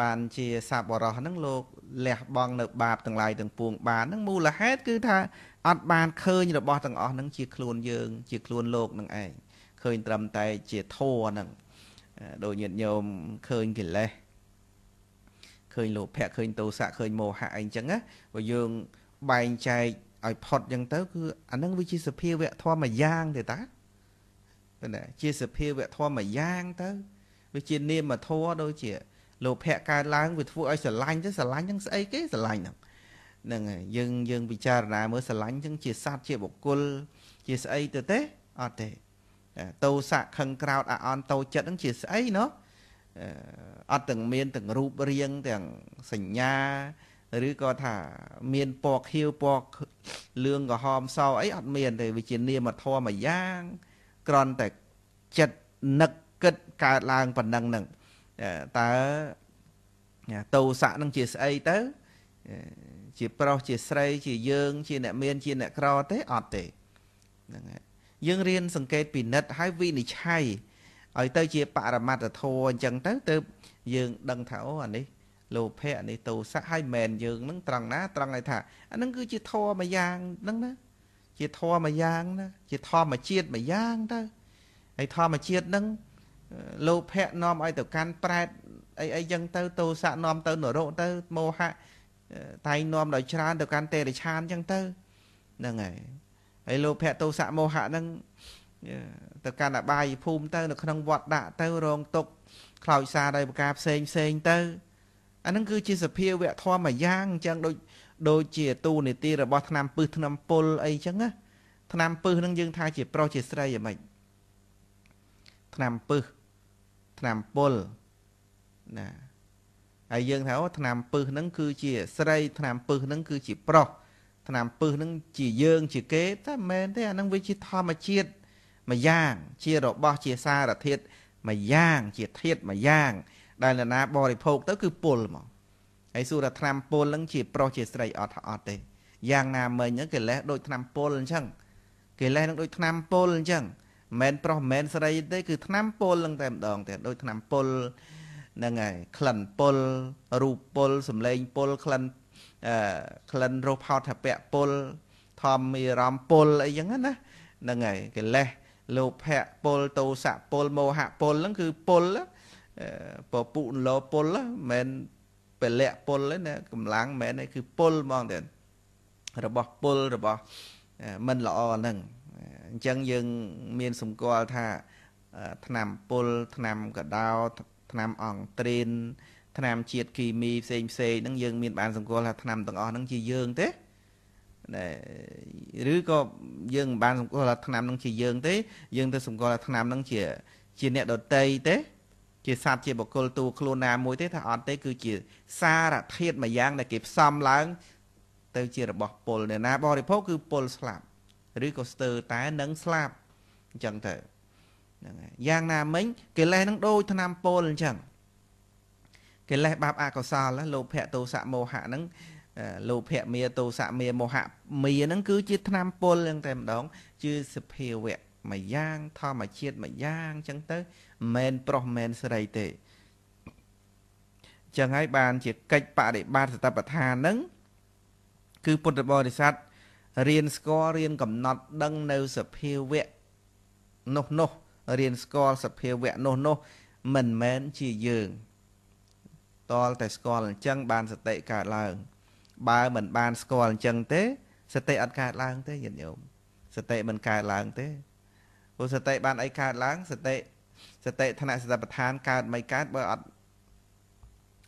បានជាសាបរោះហ្នឹងលោកលះបង់នៅបាបទាំងឡាយទាំងពួងបានហ្នឹងមូលហេតុគឺថាអត់បានឃើញរបស់ទាំងអស់ហ្នឹងជាខ្លួនយើង ជាខ្លួនលោកហ្នឹងឯងឃើញត្រឹមតែជាធัวហ្នឹងដូចញាតិញោមឃើញកិលេសឃើញលោភៈឃើញទោសៈឃើញមោហៈអីចឹងណាបើយើងបែងចែកឲ្យផុតចឹងទៅ គឺអានឹងវាជាសភាវៈធម៌មួយយ៉ាងទេតាណាជាសភាវៈធម៌មួយយ៉ាងទៅវាជានាមធម៌ដូចជាលោភៈកើតឡើងវាធ្វើឲ្យស្រឡាញ់ទៅស្រឡាញ់ហ្នឹងស្អីគេស្រឡាញ់ហ្នឹងហ្នឹងហើយយើងយើងពិចារណាមើលស្រឡាញ់ហ្នឹងជាសត្វជាបុគ្គលជាស្អីទៅទេអត់ទេតោសៈខឹងក្រោតអអន់តោចិត្តហ្នឹងជាស្អីណោះអត់ទាំងមានទាំងរូបរាងទាំងសញ្ញា ឬក៏ថាមានពណ៌ខៀវពណ៌លឿងក្រហមសអីអត់មាន ទេវាជានាមធម៌មួយយ៉ាង ក្រន់តែចិត្តនឹកគិតកើតឡើងប៉ុណ្ណឹងហ្នឹងតើតោស័កនឹងជាស្អីទៅ ជាប្រុសជាស្រី ជាយើងជាអ្នកមានជាអ្នកក្រទេអត់ទេហ្នឹងហើយយើងរៀនសង្កេតពិនិត្យហើយវិនិច្ឆ័យឲ្យទៅជាបរមត្តធម៌អញ្ចឹងទៅទៅយើងដឹងថាអូអានេះលោភៈអានេះទោសៈហើយមែនយើងនឹងត្រង់ណា ត្រង់ឲ្យថាអានឹងគឺជាធម៌មួយយ៉ាងហ្នឹងណាជាធម៌មួយយ៉ាងណាជាធម្មជាតិមួយយ៉ាងទៅហើយធម្មជាតិហ្នឹងលោភៈនាំឲ្យទៅកាន់ប្រែតអីអីចឹងទៅទោសៈនាំទៅនរកទៅមោហៈតែងនាំដល់ច្រើនទៅកាន់តេរិឆានចឹងទៅហ្នឹងហើយហើយលោភៈទោសៈមោហៈហ្នឹងទៅកាន់អបាយភូមិទៅនៅក្នុងវត្តដាក់ទៅរងទុកខ្លោចសារដោយប្រការផ្សេងផ្សេងទៅអាហ្នឹងគឺជាសភាវៈធម៌មួយយ៉ាងអញ្ចឹងដូចដូចជាទូនីតិរបស់ឆ្នាំពឹសឆ្នាំពុលអីចឹងណាឆ្នាំពឹសហ្នឹងយើងថាជាប្រុសជាស្រីយ៉ាងម៉េចឆ្នាំពឹសថ្នាំពុលណាហើយយើងថាអូថ្នាំពឹសហ្នឹងគឺជា ស្រីថ្នាំពឹសហ្នឹងគឺជាប្រុសថ្នាំពឹសហ្នឹងជាយើង ជាគេតែមិនមែនទេអាហ្នឹងវាជាធម្មជាតិមួយយ៉ាង ជារបស់ជាសារធាតុមួយយ៉ាង ជាធាតុមួយយ៉ាង ដែលនរណាបរិភោគទៅ គឺពុលមកហើយសួរថាថ្នាំពុលហ្នឹងជាប្រុសជាស្រីអត់អត់ទេយ៉ាងណាមិញហ្នឹងកិលេសដូចថ្នាំពុលអញ្ចឹងកិលេសនឹងដូចថ្នាំពុលអញ្ចឹងមិនប្រុសមិនស្រីទេគឺឆ្នាំពុលនឹងតែម្ដងតែដូចឆ្នាំពុលហ្នឹងហើយក្លិនពុលរូបពុលសម្លេងពុលក្លិនអឺក្លិនរសផោថពៈពុលធម្មារម្មណ៍ពុលអីចឹងណាហ្នឹងហើយកិលេសលោភៈពុលទោសៈពុលមោហៈពុលហ្នឹងគឺពុលពពុលោពុលមិនពលៈពុលទេណាកម្លាំងមិនទេគឺពុលហ្មងទេរបស់ពុលរបស់មិនល្អហ្នឹងអញ្ចឹងយើងមានសម្គាល់ថាថ្នាំពុលថ្នាំកដោថ្នាំអង់ត្រីនថ្នាំជាតិគីមីផ្សេងផ្សេងហ្នឹងយើងមានបានសង្កល់ថាថ្នាំទាំងអស់ហ្នឹងជាយើងទេណែឬក៏យើងមិនបានសង្កល់ថាថ្នាំហ្នឹងជាយើងទេ យើងទៅសង្កល់ថាថ្នាំហ្នឹងជា ជាអ្នកដតីទេ ជាសត្វជាបុគ្គលតួខ្លួនណាមួយទេថាអត់ទេ គឺជា សារធាតុមួយយ៉ាងដែលគេផ្សំឡើងទៅជារបស់ពលអ្នកណាបរិភោគគឺពលស្លាប់ឬក៏ស្ទើរតែនឹងស្លាប់អញ្ចឹងទៅហ្នឹងហើយយ៉ាងណាមិញកិលេសនឹងដូចថ្នាំពុលអញ្ចឹងកិលេសបាបអកុសលលោភៈទោសៈមោហៈហ្នឹងលោភៈមាទោសៈមាមោហៈមាហ្នឹងគឺជាថ្នាំពុលអញ្ចឹងតែម្ដងជាសភាវៈមួយយ៉ាងធម្មជាតិមួយយ៉ាងអញ្ចឹងទៅមិនមែនប្រុសមិនមែនស្រីទេចឹងហើយបានជាកិច្ចបដិបត្តិសតបដ្ឋានហ្នឹងគឺពុទ្ធបរិស័ទរៀនស្គាល់រៀនកំណត់ដឹងនៅសភាវៈនោះនោះរៀនស្គាល់សភាវៈនោះនោះ មិនមែនជាយើង តលតែស្គាល់អញ្ចឹង បានសតិកើតឡើងបើមិនបានស្គាល់អញ្ចឹងទេសតិអត់កើតឡើងទេញាតិញោមសតិមិនកើតឡើងទេព្រោះសតិបានអីកើតឡើងសតិសតិឋានៈសតិប្រឋានកើតមិនកើតបើអត់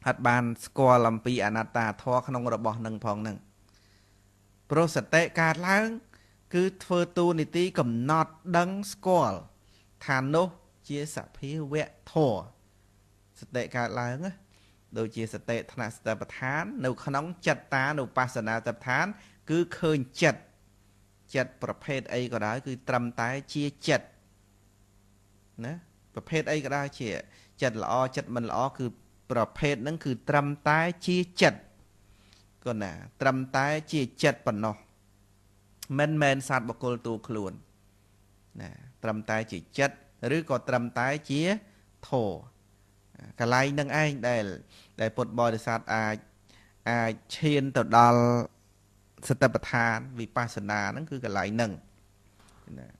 អត់បានស្គាល់អំពីអនត្តាធម៌ក្នុងរបស់នឹងផងហ្នឹងព្រោះសតិកើតឡើង គឺធ្វើទូនីតិកំណត់ដឹងស្គាល់ថានោះ ជាសភាវៈធរសតិកើតឡើងណាដូចជាសតិថ្នាក់ស្តបឋាន នៅក្នុងចិត្តតានុបស្សនាស្តបឋាន គឺឃើញចិត្តចិត្តប្រភេទអីក៏ដោយគឺត្រឹមតែជាចិត្តណាប្រភេទអីក៏ដោយជា ចិត្តល្អចិត្តមិនល្អគឺប្រភេទហ្នឹងគឺត្រឹមតែជាចិត្តកណាត្រឹមតែជាចិត្តប៉ុណ្ណោះ មិនមែនសត្វបកុលតួខ្លួនណាត្រឹមតែជាចិត្តឬក៏ត្រឹមតែជាធរកលែងនឹងឯងដែល ដែលពុទ្ធបរិស័ទអាចអាចឈានទៅដល់សតិប្បដ្ឋានវិបស្សនាហ្នឹងគឺកលែងហ្នឹងណា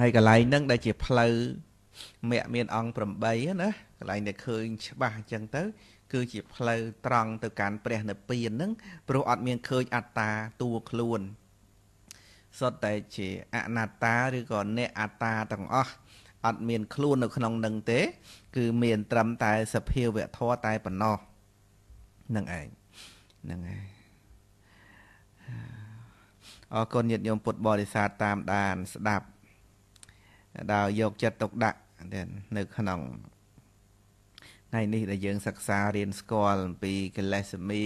ហើយកលែងហ្នឹងដែលជាផ្លូវមគ្គមានអង្គ8ណាកន្លែងដែលឃើញច្បាស់អញ្ចឹងទៅ គឺជាផ្លូវត្រង់ទៅកាន់ព្រះនិព្វានហ្នឹងព្រោះអត់មានឃើញអត្តាតួខ្លួនសុទ្ធតែជាអនត្តាឬក៏អ្នកអត្តាទាំងអស់អត់មានខ្លួននៅក្នុងនឹងទេ គឺមានត្រឹមតែសភាវៈធម៌តែប៉ុណ្ណោះនឹងឯងនឹងឯងអរគុណញាតិញោមពុទ្ធបរិស័ទតាមដានស្ដាប់ដល់យកចិត្តទុកដាក់ទៀតនៅក្នុងថ្ងៃនេះដែលយើងសិក្សារៀនស្គាល់អំពីកិលេសមា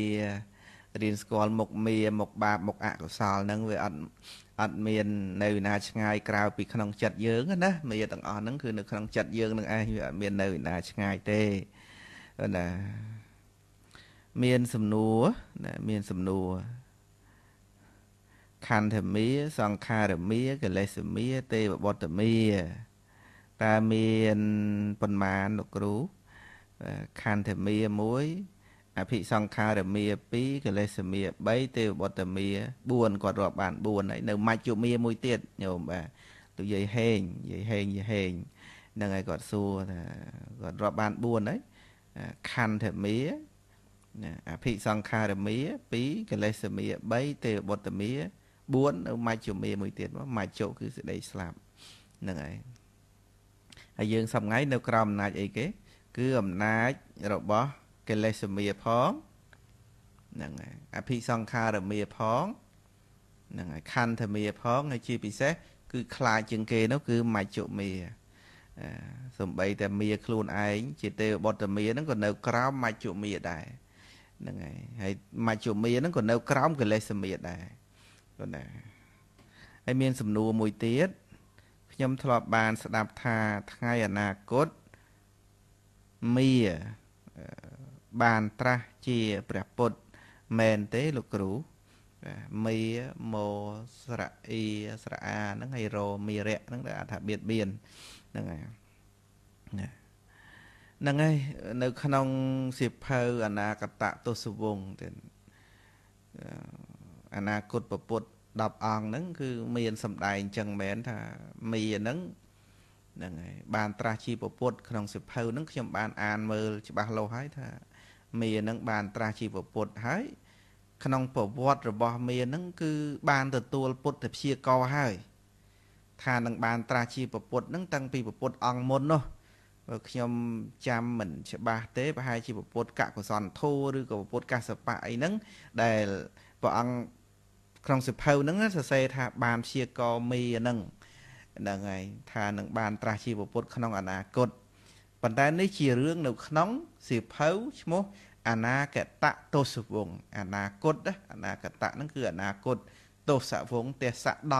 រៀនស្គាល់មុខមាមុខបាបមុខអកុសលហ្នឹងវាអត់អត់មាននៅណាឆ្ងាយ ក្រៅពីក្នុងចិត្តយើង ណាមេទាំងអស់ហ្នឹងគឺនៅក្នុងចិត្តយើងនឹងឯងវាអត់មាននៅណាឆ្ងាយទេណាមានសំណួរណាមានសំណួរខន្ធមាសង្ខារមាកិលេសមា ទេវបុត្រមាតើមានប៉ុន្មានលោកគ្រូខន្ធមា1អភិសង្ខារមា2កលេសមា3ទេវបុត្រមា4គាត់រាប់បាន4ហើយនៅមជ្ឈមាមួយទៀតញោមបាទទូយាយហេងយាយហេងយាយហេងនឹងហើយគាត់សួរថាគាត់រាប់បាន4ហើយខន្ធមាណាអភិសង្ខារមា2កលេសមា3ទេវបុត្រមា4នៅមជ្ឈមាមួយទៀតមជ្ឈគឺសេចក្តីស្លាប់ហ្នឹងហើយហើយយើងសប្ងៃនៅក្រោមអំណាចអីគេគឺអំណាចរបស់កិលេសមាផងហ្នឹងហើយអភិសង្ខារមាផងហ្នឹងហើយខន្ធមាផងហើយជាពិសេសគឺខ្លាចជាងគេនោះគឺមជ្ឈមាសំបីតែមាខ្លួនឯងជាទេវបុត្រមាហ្នឹងក៏នៅក្រោមមជ្ឈមាដែរហ្នឹងហើយហើយមជ្ឈមាហ្នឹងក៏នៅក្រោមកិលេសមាដែរគាត់ណាហើយមានសំណួរមួយទៀតខ្ញុំធ្លាប់បានស្ដាប់ថាថ្ងៃអនាគតមាបានត្រាស់ជាព្រះពុទ្ធមែនទេលោកគ្រូមេមោស្រៈអ៊ីស្រៈអាហ្នឹងហើយរមេរៈហ្នឹងដែលថាបៀតបៀនហ្នឹងហើយហ្នឹងហើយនៅក្នុងសៀវភៅអនាគតទស្សវង្សទៀតអនាគតពុទ្ធ10អង្គហ្នឹងគឺមានសម្ដែងចឹងមែនថាមីហ្នឹងហ្នឹងហើយបានត្រាស់ជាពពុទ្ធក្នុងសិភៅហ្នឹងខ្ញុំបានអានមើលច្បាស់លាស់ហើយថាមីហ្នឹងបានត្រាស់ជាពពុទ្ធហើយ ក្នុងប្រវត្តិរបស់មីហ្នឹងគឺបានទទួលពុទ្ធព្យាករហើយ ថានឹងបានត្រាស់ជាពពុទ្ធហ្នឹងតាំងពីពពុទ្ធអង្គមុននោះបើខ្ញុំចាំមិនច្បាស់ទេប្រហែលជាពពុទ្ធកកុសលធូឬក៏ពពុទ្ធកសបៈអីហ្នឹងដែលព្រះអង្គក្នុងសិភៅហ្នឹងសរសេរថាបានព្យាករមីហ្នឹងហ្នឹងហើយថានឹងបានត្រាស់ជាពុទ្ធក្នុងអនាគតប៉ុន្តែនេះជារឿងនៅក្នុងសិភៅឈ្មោះអនាគតទោសវងអនាគតអនាគតហ្នឹងគឺអនាគតទោសវងទេសៈ10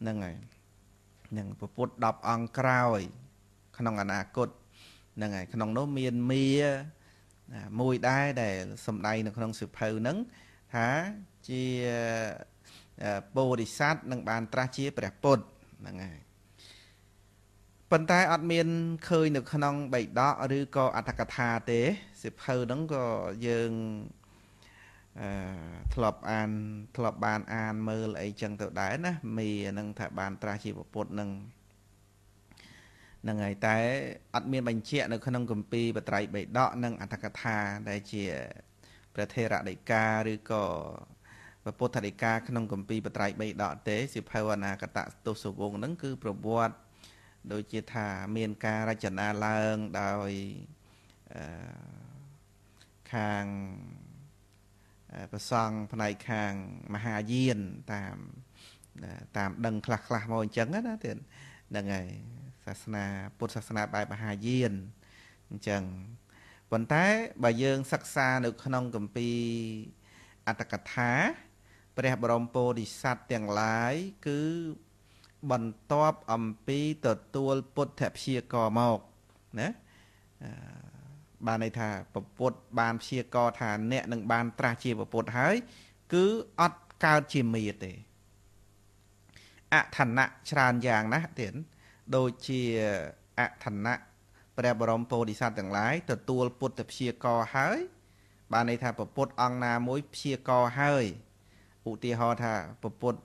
ហ្នឹងហើយនឹងពុទ្ធ10អង្គក្រោយ ក្នុងអនាគតហ្នឹងហើយក្នុងនោះមានមាមួយដែរដែលសំដែងនៅក្នុងសិភៅហ្នឹងថាជាពោធិសត្វនឹងបានត្រាស់ជាព្រះពុទ្ធហ្នឹងហើយប៉ុន្តែអត់មានឃើញនៅក្នុងបៃដកឬក៏អត្ថកថាទេសៀវភៅហ្នឹងក៏យើងអឺធ្លាប់អាន ធ្លាប់បានអានមើលអីចឹងទៅដែរណាមីហ្នឹងថាបានត្រាស់ជាពុទ្ធនឹងហ្នឹងហើយតែអត់មានបញ្ជាក់នៅក្នុងគម្ពីរបត្រៃបៃដកនិងអត្ថកថាដែលជាព្រះធេរដីកាឬក៏ពុទ្ធដីកាក្នុងគម្ពីរបត្រៃ3ដកទេសិភៅអនាគតទស្សវងហ្នឹងគឺប្រវត្តិដូចជាថាមានការរចនាឡើង ដោយខាងប្រសង់ផ្នែកខាងមហាយាន តាមតាមដឹងខ្លះខ្លះមកអញ្ចឹងណាទៀតហ្នឹងហើយសាសនាពុទ្ធសាសនាបែបមហាយានអញ្ចឹងប៉ុន្តែបើយើងសិក្សានៅក្នុងគម្ពីរអត្តកថាព្រះបរមពោធិសត្វទាំងឡាយគឺបន្ទាប់អំពីទទួលពុទ្ធព្យាករមកណាបានន័យថាពពុទ្ធបានព្យាករថាអ្នកនឹងបានត្រាស់ជាពពុទ្ធហើយ គឺអត់កើតជាមេទេអឋានៈច្រើនយ៉ាងណាស់ទៀតដូចជាអឋានៈព្រះបរមពោធិសត្វទាំងឡាយទទួលពុទ្ធព្យាករហើយ បានន័យថាពពុទ្ធអង្គណាមួយព្យាករហើយឧទាហរណ៍ថាពពុទ្ធ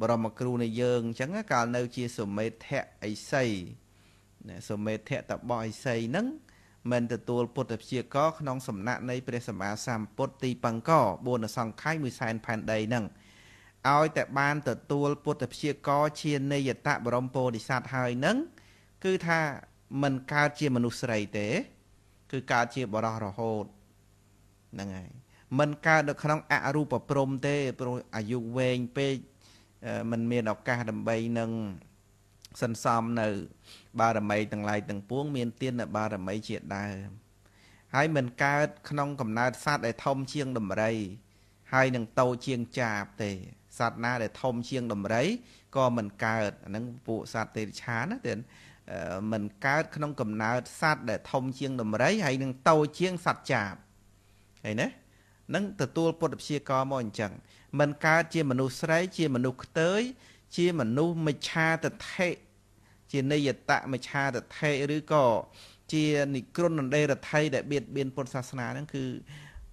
បរមគ្រូនៃយើងអញ្ចឹងកាលនៅ ជាសមេធៈអិសីសមេធៈតបអិសីហ្នឹងមិនទទួលពុទ្ធព្យាករក្នុងសំណាក់នៃព្រះសម្មាសម្ពុទ្ធទីបង្ក4សង្ខ័យ1សែនផែនដីហ្នឹងឲ្យតែបានទទួលពុទ្ធព្យាករជានិយតៈបរមពោធិសត្វហើយហ្នឹងគឺថាមិនកើតជាមនុស្សស្រីទេ គឺកើតជាបរោះរហូតហ្នឹងហើយមិនកើតនៅក្នុងអរូបព្រំទេព្រោះអាយុវែងពេកมันមានឱកាសដើម្បីនឹងសន្សំនៅបារមីទាំងឡាយទាំងពួងមានទានបារមីជាដើមហើយមិនកើតក្នុងកំណើតសត្វដែលធំជាងដំរីហើយនឹងតូចជាងចាបទេសត្វណាដែលធំជាងដំរីក៏មិនកើតអាហ្នឹងពួកសត្វទេរឆាណាទេមិនកើតក្នុងកំណើតសត្វដែល ធំជាងដំរីហើយនឹងតូចជាងសត្វចាបឃើញណានឹងទទួលពុទ្ធព្យាករមកអញ្ចឹងមិនកើតជាមនុស្សស្រីជាមនុស្សខ្ទើយជាមនុស្សមិឆាតថេជានិយតមិឆាតថេឬក៏ជានិក្រុនណ្ដេរដ្ឋីដែលបៀតបៀនពុទ្ធសាសនាហ្នឹងគឺ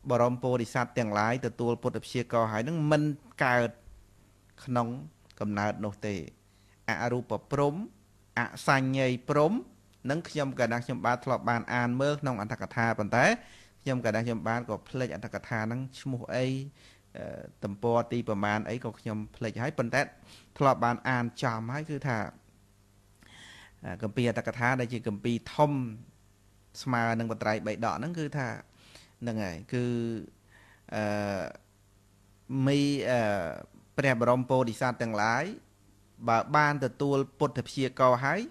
បរមពោធិសត្វទាំងឡាយទទួលពុទ្ធព្យាករហើយនឹងមិនកើតក្នុងកំណើតនោះទេ អរូបព្រំអសញ្ញ័យព្រំនឹងខ្ញុំកណ្ដាស់ខ្ញុំបាទធ្លាប់បានអានមើលក្នុងអត្ថកថាប៉ុន្តែខ្ញុំក៏ដែរខ្ញុំបានក៏ភ្លេចអត្ថកថាហ្នឹងឈ្មោះអីទំព័រទីប្រមាណអីក៏ខ្ញុំភ្លេចហើយប៉ុន្តែធ្លាប់បានអានចំហើយគឺថាកម្ពីអត្ថកថាដែលជាកម្ពីធំស្មើនឹងបត្រៃ3ដកហ្នឹងគឺថាហ្នឹងហើយគឺអឺមីអឺព្រះបរមពោធិសត្វទាំងឡាយ បើបានទទួលពុទ្ធព្យាករហើយ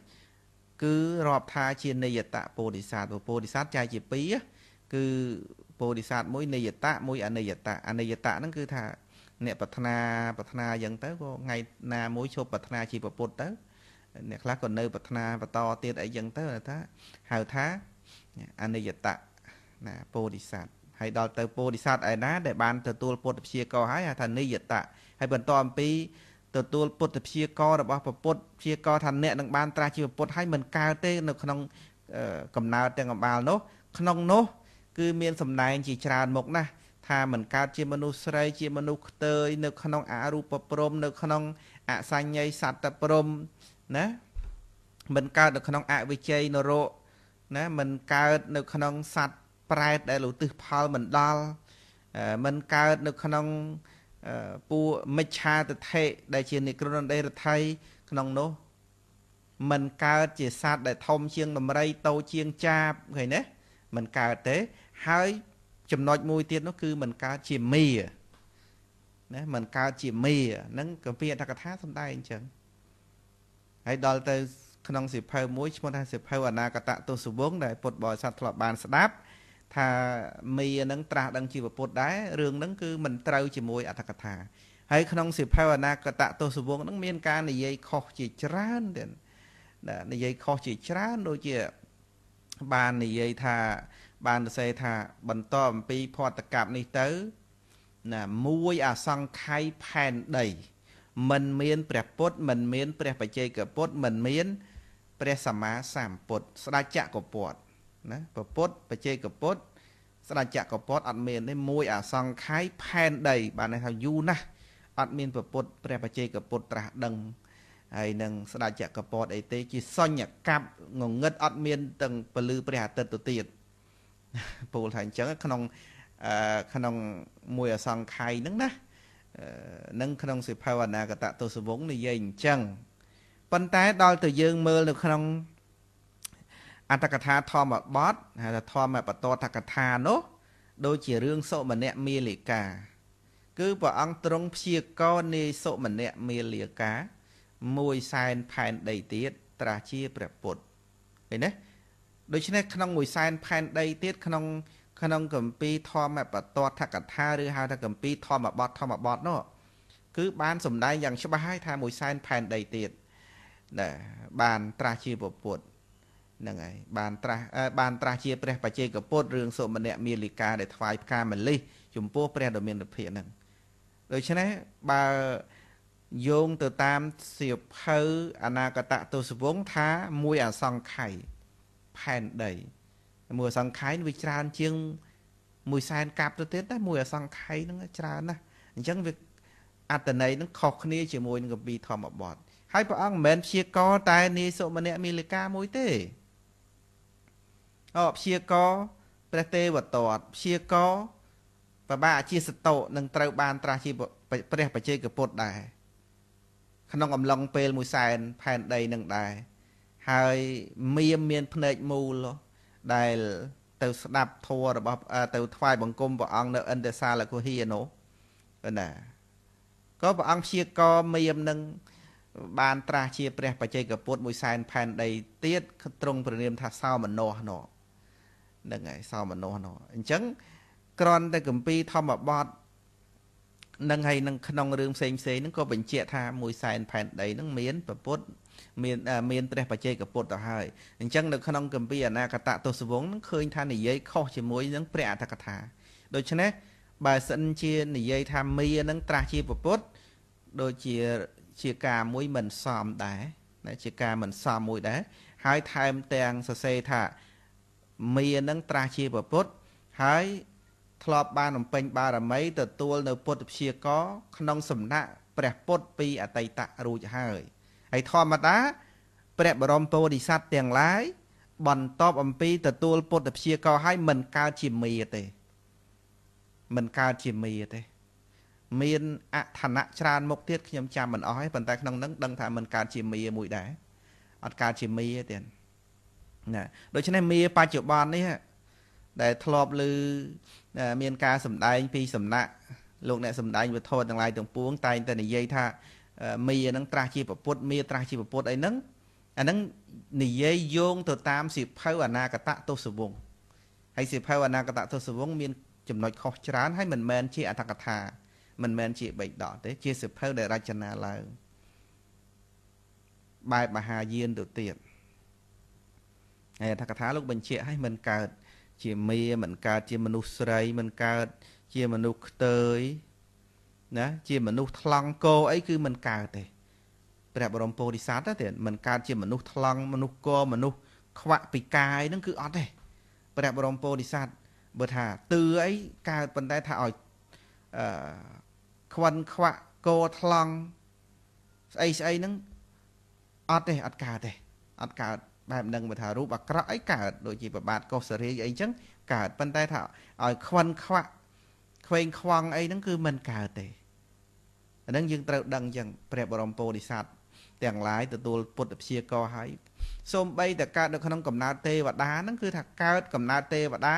គឺរាប់ថាជានិយតពោធិសត្វពោធិសត្វចែកជា2គឺពោធិសត្វមួយនិយតៈមួយ អនិយតៈអនិយតៈហ្នឹងគឺថាអ្នកប្រាថ្នាប្រាថ្នាអញ្ចឹងទៅក៏ថ្ងៃណាមួយឈប់ប្រាថ្នាជាពុទ្ធទៅ អ្នកខ្លះក៏នៅ ប្រាថ្នាបន្តទៀតអីចឹងទៅថាហៅថាអនិយតៈណាពោធិសត្វហើយដល់ទៅពោធិសត្វឯណាដែលបានទទួលពុទ្ធព្យាករហើយហៅថានិយតៈហើយបន្តអំពីទទួលពុទ្ធព្យាកររបស់ពពុទ្ធព្យាករថាអ្នកនឹងបានត្រាស់ជាពុទ្ធហើយមិនកើតទេនៅក្នុងកំណើតទាំងអបាលនោះ ក្នុងនោះគឺមានសម្ដែងជាច្រើនមុខណាស់ថាមិនកើតជាមនុស្សស្រី ជាមនុស្សខ្ទើយនៅក្នុងអរូបព្រំនៅក្នុងអសញ្ញ័យសត្តព្រំណាមិនកើតនៅក្នុងអវិជ័យនរោណាមិនកើតនៅក្នុងសត្វប្រែតដែលលុទិសផលមិនដល់មិនកើតនៅក្នុងពួកមិច្ឆាទិដ្ឋិដែលជានិក្រណដេរដ្ឋ័យក្នុងនោះមិនកើតជាសត្វដែលធំជាងដំរីតូចជាងចាបឃើញទេមិនកើតទេហើយចំណុចមួយទៀតនោះគឺមិនកើតជាមេណាមិនកើតជាមេហ្នឹងក៏ពីអត្តកថាសំដែងអញ្ចឹងហើយដល់ទៅ ក្នុងសិភៅមួយឈ្មោះថាសិភៅអនាគតទស្សវងដែលពុទ្ធបរិស័ទធ្លាប់បានស្ដាប់ ថាមីនឹងត្រាស់ដឹងជីវពុទ្ធដែររឿងហ្នឹងគឺមិនត្រូវជាមួយអត្តកថាហើយក្នុងសិភៅអនាគតទស្សវងហ្នឹងមានការនិយាយខុសជាច្រើនទៀតនិយាយខុសជាច្រើនដូចជាបាននិយាយថាបានសរសេរថាបន្តអំពីភ័តកម្មនេះទៅណាមួយអសង្ខ័យផែនដី មិនមានព្រះពុទ្ធមិនមាន ព្រះបច្ចេកពុទ្ធមិនមានព្រះសម្មាសម្ពុទ្ធស្ដេចចក្រពតណាព្រះពុទ្ធបច្ចេកពុទ្ធស្ដេចចក្រពតអត់មានទេមួយអសង្ខ័យផែនដីបានន័យថាយូរណាស់អត់មានព្រះពុទ្ធព្រះបច្ចេកពុទ្ធត្រាស់ដឹងហើយនឹងស្ដេចចក្រពតអីទេជាសញ្ញកម្មងងឹតអត់មានទាំងពលឺព្រះអាទិត្យទៅទៀតពូលថាអញ្ចឹង ក្នុងក្នុងមួយអសង្ខ័យហ្នឹងណានឹងក្នុងសិភៅអនាគតទស្សវងនិយាយអញ្ចឹងប៉ុន្តែដល់ទៅយើងមើលនៅក្នុងអត្តកថាធម្មបទហៅថាធម្មបតតកថានោះ ដូចជារឿងសុមនៈមាលិកាគឺព្រះអង្គទ្រង់ព្យាករណ៍នៃសុមនៈមាលិកាមួយសែនផែនដីទៀតត្រាស់ជាព្រះពុទ្ធឃើញទេដូច្នេះក្នុងមួយសែនផែនដីទៀតក្នុងក្នុងកម្ពី ធម្មបតតថកថាឬហៅថាកម្ពីធម្មបតធម្មបតនោះគឺបានសម្ដែងយ៉ាងច្បាស់ហើយថាមួយសែនផែនដីទៀតណាបានត្រាស់ជាពពុទ្ធហ្នឹងហើយបានត្រាស់បានត្រាស់ជាព្រះបច្ចេកពុទ្ធរឿងសុមនៈមាលិកាដែលថ្វាយផ្កាមលិះចំពោះព្រះដ៏មានឫទ្ធិហ្នឹងដូច្នេះបើយោងទៅតាមសៀវភៅអនាគតទស្សវងថាមួយអសង្ខ័យផែនដី មួយអសង្ខ័យវាច្រើន ជាង1សែនកាប់ទៅទៀតណាមួយអសង្ខ័យហ្នឹងច្រើនណាស់អញ្ចឹងវាអត្តន័យហ្នឹងខុសគ្នាជាមួយនឹងកពីធម្មបទហើយព្រះអង្គមិនមែនព្យាករតែនាយសុមនៈមីលិកាមួយទេអព្យាករព្រះទេវតាតព្យាករបបាអាជាសតោនឹងត្រូវបានត្រាស់ជាព្រះបច្ចេកពុទ្ធដែរក្នុងអំឡុងពេលមួយសែនផែនដីនឹងដែរហើយមៀមមានភ្នែកមូលដែល ទៅ ស្ដាប់ធម៌របស់ទៅថ្វាយបង្គំព្រះអង្គនៅឥន្ទសាលកុហិនោះណាក៏ព្រះអង្គព្យាករមៀមនឹងបានត្រាស់ជាព្រះបច្ចេកពុទ្ធមួយសែនផែនដីទៀតត្រង់ព្រះនាមថាសោមនស្សនោះហ្នឹងហើយសោមនស្សនោះអញ្ចឹងក្រន់តែកម្ពីធម្មបទនឹងហើយនឹងក្នុងរឿងផ្សេងផ្សេងហ្នឹងក៏បញ្ជាក់ថាមួយសែនផែនដីហ្នឹងមានប្រពុទ្ធមានមានព្រះបច្ចេកពុទ្ធទៅហើយអញ្ចឹងនៅក្នុងគម្ពីរអនាគតទស្សវង្សនឹងឃើញថានិយាយខុសជាមួយនឹងព្រះអធិកថា ដូច្នេះបើសិនជានិយាយថាមីនឹងត្រាស់ជាពុទ្ធដូចជាជាការមួយមិនសមដែរណាជាការមិនសមមួយដែរហើយថែមទាំងសរសេរថាមីនឹងត្រាស់ជាពុទ្ធហើយធ្លាប់បានបំពេញ បារមីទទួលនៅពុទ្ធព្យាករក្នុងសំណាក់ព្រះពុទ្ធពីអតីតរួចហើយហើយធម្មតាព្រះបរមពោធិសត្វទាំងឡាយបន្តបអំពីទទួលពុទ្ធព្យាករឲ្យមិនកើតជាមេទេមិនកើតជាមេទេ មានអឋានៈច្រើនមុខទៀតខ្ញុំចាំមិនអស់ទេប៉ុន្តែក្នុងនឹងដឹងថាមិនកើតជាមេមួយដែរអត់កើតជាមេទេណាដូច្នេះមេបច្ចុប្បន្ននេះដែលធ្លាប់ឮមាន ការសម្ដែង ពីសំណាក់លោកអ្នកសម្ដែងវធទាំងឡាយទាំងពួងតែងតែនិយាយថាមីហ្នឹងត្រាស់ជាពុទ្ធមីត្រាស់ជាពុទ្ធអីហ្នឹងអាហ្នឹងនិយាយយោងទៅតាមសិភៅអនាគតទស្សវងហើយសិភៅអនាគតទស្សវងមានចំណុចខុសច្រើនហើយមិនមែនជាអត្ថកថាមិនមែនជាបេកដកទេ ជាសិភៅដែលរចនាឡើងបែបមហាយានទៅទៀតហើយអត្ថកថាលោកបញ្ជាក់ឲ្យមិនកើត ជាមេមិនកើត ជាមនុស្សស្រីមិនកើតជាមនុស្សខ្ទើយណាជាមនុស្សថ្លង់គោអីគឺមិនកើតទេព្រះបរមពោធិសត្វទេមិនកើតជាមនុស្សថ្លង់មនុស្សគោមនុស្សខ្វាក់ពីកាយហ្នឹងគឺអត់ទេព្រះបរមពោធិសត្វបើថាទឺអីកើតប៉ុន្តែថាឲ្យអឺខ្វិនខ្វាក់គោថ្លង់ស្អីស្អីហ្នឹងអត់ទេអត់កើតទេអត់កើតបែបហ្នឹងបើថារូបអាក្រក់អីកើតដូចជាប្របាទកុសរីអីចឹងកើតប៉ុន្តែថាឲ្យខ្វិនខ្វាក់ខ្វែងខ្វងអីហ្នឹងគឺមិនកើតទេអានឹងយើងត្រូវដឹងចឹងព្រះបរមពោធិសត្វទាំងឡាយទទួលពុទ្ធព្យាករហើយសូម្បីតែកើតនៅក្នុងកំណើតទេវតាហ្នឹងគឺថាកើតកំណើតទេវតា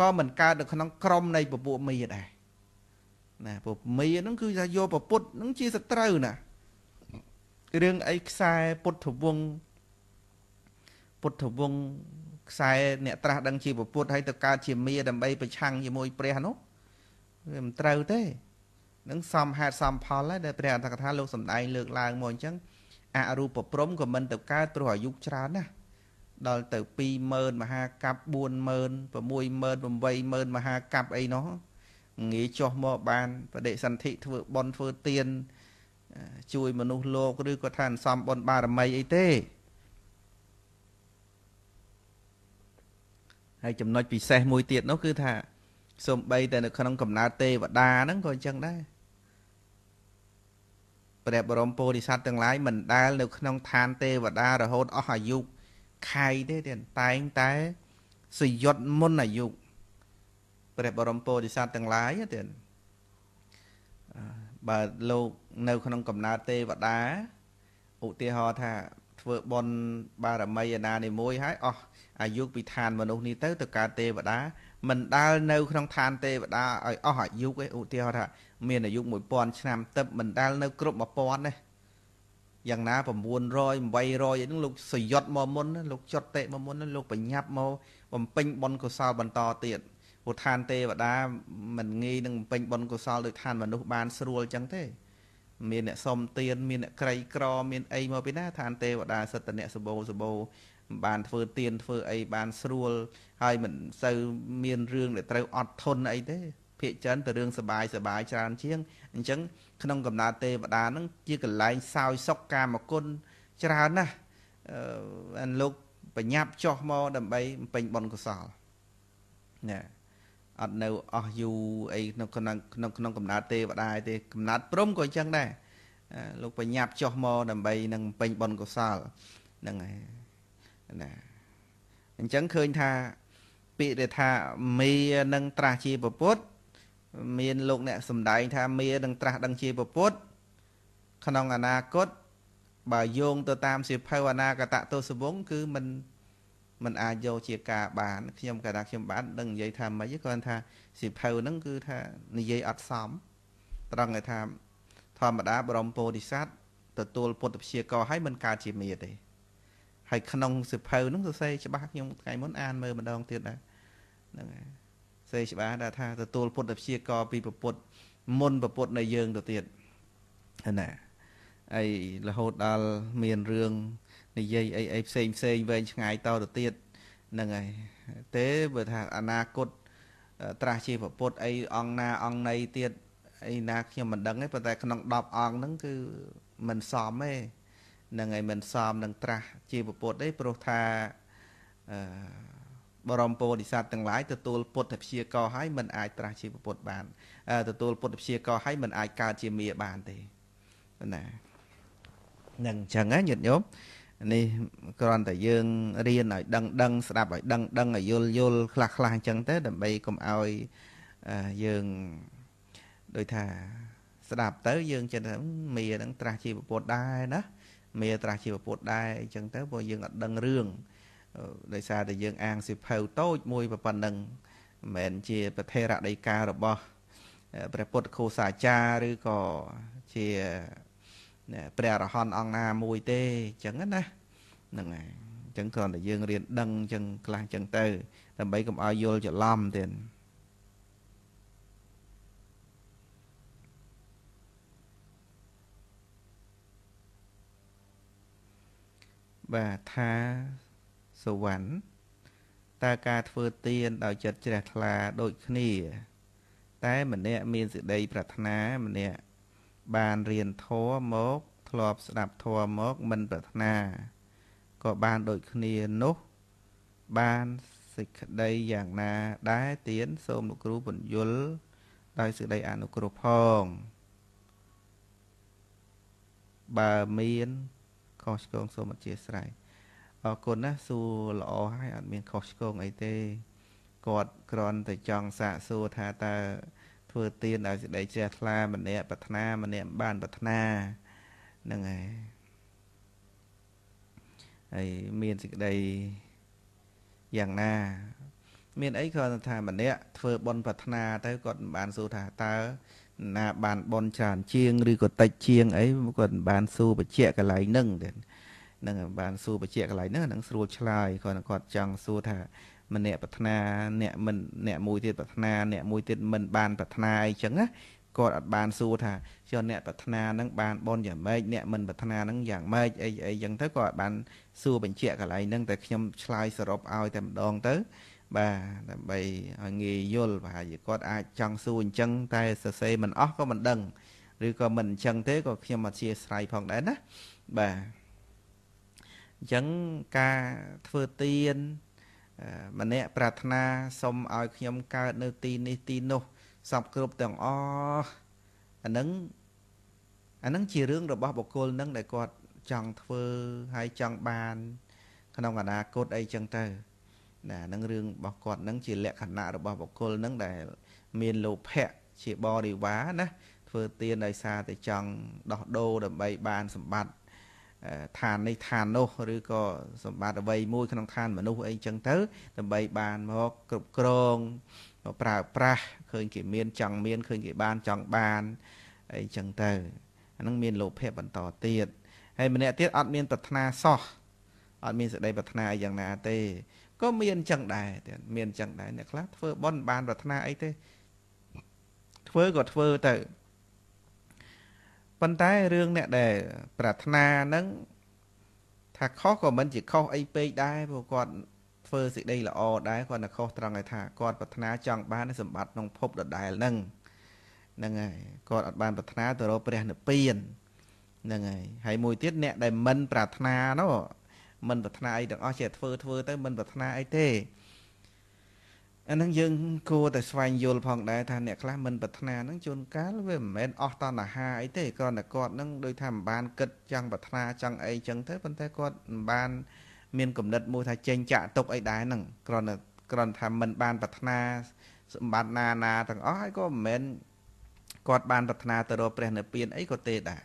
ក៏មិនកើតនៅក្នុងក្រមនៃពពួកមីដែរណាពពួកមីហ្នឹងគឺថាយកពុទ្ធហ្នឹងជាសត្រូវណារឿងអីខ្សែពុទ្ធវង្សពុទ្ធវង្សខ្សែអ្នកត្រាស់ដឹងជាពុទ្ធហើយទៅកើតជាមីដើម្បីប្រឆាំងជាមួយព្រះនោះវាមិនត្រូវទេនឹងសមហេតុសមផលដែរដែលព្រះអន្តកថាលោកសំដែងលើកឡើងមកអញ្ចឹងអរូបព្រំក៏មិនទៅកើតព្រោះអាយុច្រើនណាស់ដល់ទៅ20000មហាកັບ40000 60000 80000មហាកັບអីនោះងាយចោះមកបានបដិសន្ធិធ្វើបន់ធ្វើទៀនជួយ មនុស្សលោកឬក៏ថាសំបន់បារមីអីទេហើយចំណុច ពិសេសមួយទៀតនោះគឺថាសំបីតែនៅក្នុងកំណើតទេវតាហ្នឹងក៏អញ្ចឹងដែរព្រះបរមពោធិសត្វទាំងឡាយមិនដែលនៅ ក្នុងឋានទេវតារហូតអស់អាយុខៃទេតែងតែ សយុទ្ធមុនអាយុព្រះបរមពោធិសត្វទាំងឡាយទៀតបើលោកនៅក្នុងកំណើតទេវតាឧទាហរណ៍ថាធ្វើបុណ្យបារមីឯណានេះមួយហើយអស់អាយុពីឋានមនុស្សនេះទៅទៅកើតទេវតាមិនដាល់នៅក្នុងឋានទេវតាឲ្យអស់អាយុឯឧទាហរណ៍ថាមានអាយុ1000ឆ្នាំទឹកមិនដាល់នៅគ្រប់1000ទេយ៉ាងណា900 800អីហ្នឹងលោកសយត់មកមុនលោកចុតតេមកមុនលោក បញ្ញាប់មកបំពេញបុណ្យកុសលបន្តទៀតព្រោះឋានទេវតាមិនងាយនឹងបំពេញបុណ្យកុសលដោយឋានមនុស្សបានស្រួលអញ្ចឹងទេ មានអ្នកសុំទានមានអ្នកក្រីក្រមានអីមកពីណាឋានទេវតាសិទ្ធិអ្នកសបោសបោបានធ្វើទានធ្វើអីបានស្រួលហើយមិនសូវមានរឿងដែលត្រូវអត់ធន់អីទេភាគចិនទៅរឿងសបាយសបាយច្រើនជាងអញ្ចឹងក្នុងកំណើតទេវតាហ្នឹងជាកន្លែងសោយសុខកាមគុណច្រើនណាស់អឺលោកបញ្ញាប់ចោះមកដើម្បីពេញបុណ្យកុសលណាអត់នៅអស់យូរអីក្នុងក្នុងក្នុងកំណើតទេវតាទេកំណើតព្រំក៏អញ្ចឹងដែរលោកបញ្ញាប់ចោះមកដើម្បីនឹងពេញបុណ្យកុសលហ្នឹងហើយណាអញ្ចឹងឃើញថាពាក្យដែលថាមេនឹង ត្រាស់ជាពុទ្ធមានលោកអ្នកសំដែងថាមានឹងត្រាស់ដឹងជាពុទ្ធក្នុងអនាគតបើយោងទៅតាមសៀវភៅអនាគតទសវង្សគឺមិនមិនអាចយកជាការបានខ្ញុំក៏ថាខ្ញុំបានដឹងនិយាយថាម៉េចគាត់ថាសៀវភៅហ្នឹងគឺថានិយាយអត់សមត្រង់ថាធម្មតាបរមពោធិសត្វទទួលពុទ្ធព្យាករឲ្យមិនកើតជាមេទេហើយក្នុងសៀវភៅហ្នឹងសរសេរច្បាស់ខ្ញុំថ្ងៃមុនអានមើលម្ដងទៀតដែរហ្នឹងហើយសេច្បាស់ដែលថាទទួលពុទ្ធព្យាករពីពុទ្ធមុនពុទ្ធនៃយើងទៅទៀតណាហើយរហូតដល់មានរឿងនិយាយអីអីផ្សេងផ្សេងវែងឆ្ងាយតទៅទៀតហ្នឹងហើយទេបើថាអនាគតត្រាស់ជាពុទ្ធអីអង្គណាអង្គណីទៀតអីណាខ្ញុំមិនដឹងទេប៉ុន្តែក្នុង10អង្គហ្នឹង គឺមិនសមទេហ្នឹងហើយមិនសមនឹងត្រាស់ជាពុទ្ធទេព្រោះថាអឺបរមពោធិសត្វទាំងឡាយទទួលពុទ្ធព្យាករហើយមិនអាចត្រាស់ជាពុទ្ធបានទទួលពុទ្ធព្យាករហើយមិនអាចកើតជាមាបានទេណានឹងអញ្ចឹងណាញាតិញោមនេះគ្រាន់តែយើងរៀនឲ្យដឹងដឹងស្ដាប់ឲ្យដឹងដឹងឲ្យយល់យល់ខ្លះខ្លះអញ្ចឹងទៅ ដើម្បីកុំឲ្យយើងដូចថាស្ដាប់ទៅ យើងចិត្តថាមេហ្នឹងត្រាស់ជាពុទ្ធដែរណាមេត្រាស់ជាពុទ្ធដែរអញ្ចឹងទៅព្រោះយើងអត់ដឹងរឿងដោយសារតែយើងអាងសិភៅតូចមួយប៉ុណ្ណឹងមិនមែនជា ប្រធេរដីការបស់ព្រះពុទ្ធឃោសាចារ្យឬក៏ជាព្រះអរហន្តអង្គណាមួយទេអញ្ចឹងណាហ្នឹងហើយអញ្ចឹងគ្រាន់តែយើងរៀនដឹងអញ្ចឹងខ្លះអញ្ចឹងទៅដើម្បីកុំឲ្យយល់ច្រឡំទៀតបាទថាសុវណ្ណតើការធ្វើទានដោយចិត្តជ្រះថ្លាដូចគ្នាតែម្នាក់មានសេចក្តីប្រាថ្នាម្នាក់បានរៀនធម៌មកធ្លាប់ស្ដាប់ធម៌មកមិនប្រាថ្នាក៏បានដូចគ្នានោះបានសេចក្តីយ៉ាងណាដែរទៀនសូមលោកគ្រូពន្យល់ដោយសេចក្តីអនុគ្រោះផងបើមានខុសឆ្គងសូមអធិស្ឋានអរគុណណាសួរល្អហើយអត់មាន ខុសឆ្គងអីទេគាត់គ្រាន់តែចង់សាកសួរថាតើធ្វើទានដោយសេចក្តីជ្រះថ្លាម្នាក់ប្រាថ្នាម្នាក់បាន ប្រាថ្នាហ្នឹងហើយហើយមានសេចក្តីយ៉ាងណា មានអីគ្រាន់តែថាម្នាក់ធ្វើបន់ប្រាថ្នាទៅគាត់មិនបានសួរថាតើណា បានបនច្រើនជាងឬក៏តិចជាងអីគាត់មិនបានសួរបញ្ជាក់កន្លែងហ្នឹងទេនឹងបានសួរបញ្ជាក់កន្លែងហ្នឹងនឹងស្រួលឆ្លើយគាត់គាត់ចង់សួរថាម្នាក់ប្រាថ្នាអ្នកមិនអ្នកមួយទៀតប្រាថ្នាអ្នកមួយទៀតមិនបានប្រាថ្នាអីចឹងណាគាត់អត់បានសួរថាចុះអ្នកប្រាថ្នានឹងបានបនយ៉ាងម៉េចអ្នកមិនប្រាថ្នានឹងយ៉ាងម៉េចអីអីចឹងទៅគាត់អត់បានសួរបញ្ជាក់កន្លែងហ្នឹងតែខ្ញុំឆ្លើយសរុបឲ្យតែម្ដងទៅបាទដើម្បីឲ្យងាយយល់ប្រហែលជាគាត់អាចចង់សួរអញ្ចឹងតែសរសេរមិនអស់ក៏មិនដឹងឬក៏មិនអញ្ចឹងទេក៏ខ្ញុំអធិស្ឋានផងដែរណាបាទអញ្ចឹងការធ្វើទៀនម្នាក់ប្រាថ្នាសូមឲ្យខ្ញុំកើតនៅទីនេះទីនោះសពគ្រប់ទាំងអស់អានឹងអានឹងជារឿងរបស់បុគ្គលនឹងដែលគាត់ចង់ធ្វើហើយចង់បាន ក្នុងអនាគតអីចឹងទៅណានឹងរឿងរបស់គាត់នឹងជាលក្ខណៈរបស់បុគ្គលនឹងដែល មានលោភៈជាបរិវារណាធ្វើទានដោយសារតែចង់ដោះដូរដើម្បីបានសម្បត្តិឋាននេះឋាននោះឬក៏សម្បត្តិអ្វីមួយក្នុងឋានមនុស្សអីចឹងទៅដើម្បីបានមកគ្រប់គ្រងមកប្រើប្រាស់ឃើញ គេមាន ចង់មានឃើញគេបានចង់បានអីចឹងទៅអានឹងមានលោភៈបន្តទៀតហើយម្នាក់ទៀតអត់មានប្រាថ្នាសោះអត់មានសេចក្តីប្រាថ្នាអីយ៉ាងណាទេក៏មានចឹងដែរទៀតមានចឹងដែរអ្នកខ្លះធ្វើបន់បាន ប្រាថ្នាអីទេធ្វើក៏ធ្វើទៅប៉ុន្តែរឿងអ្នកដែល ប្រាថ្នានឹងថាខុសក៏មិនជាខុសអីពេកដែរព្រោះគាត់ធ្វើសេចក្តីល្អដែរគាត់នៅខុសត្រង់ឯថាគាត់ប្រាថ្នាចង់បានសម្បត្តិក្នុងភពដដែលហ្នឹងហ្នឹងហើយគាត់អត់បានប្រាថ្នាទៅរកព្រះនិព្វានហ្នឹងហើយហើយមួយទៀតអ្នកដែលមិនប្រាថ្នានោះមិនប្រាថ្នាអីទាំងអស់ចេះធ្វើធ្វើទៅមិនប្រាថ្នាអីទេអានឹងយើងគួរតែស្វែងយល់ផងដែរថាអ្នកខ្លះមិនប្រាថ្នាហ្នឹងជួនកាលវាមិនមែនអស់តណ្ហាអីទេគ្រាន់តែគាត់ហ្នឹងដូចថាមិនបានគិតចង់ប្រាថ្នាចង់អីចឹងទៅប៉ុន្តែគាត់មិនបាន មានគំនិតមួយថាចេញចាក់ទុកអីដែរហ្នឹងគ្រាន់តែគ្រាន់ថាមិនបានប្រាថ្នាសម្បត្តិណាណាទាំងអស់ហើយក៏មិនមែនគាត់បាន ប្រាថ្នាទៅរកព្រះនិព្វានអីក៏ទេដែរ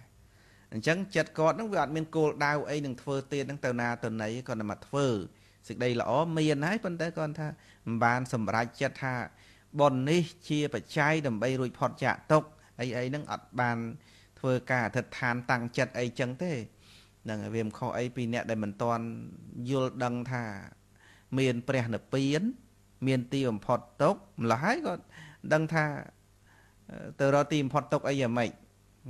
អញ្ចឹងចិត្តគាត់ហ្នឹងវាអត់មានគោលដៅអីនឹងធ្វើទៀតហ្នឹងទៅណាទៅណីគាត់តែមកធ្វើសេចក្តីល្អមានហើយប៉ុន្តែគាត់ថាមិនបានសម្រេចចិត្តថាប៉ុននេះ ជាបច្ច័យដើម្បីរួចផុតចាកទុកអីអីហ្នឹងអត់បានធ្វើការអធិដ្ឋានតាំងចិត្តអីចឹងទេ នឹងវាមិនខុសអីពីអ្នកដែលមិនទាន់យល់ដឹងថា មានព្រះនិព្វាន មានទីបំផុតទុក ម្ល៉េះហើយក៏ដឹងថាទៅរកទីបំផុតទុកអីយ៉ាងម៉េច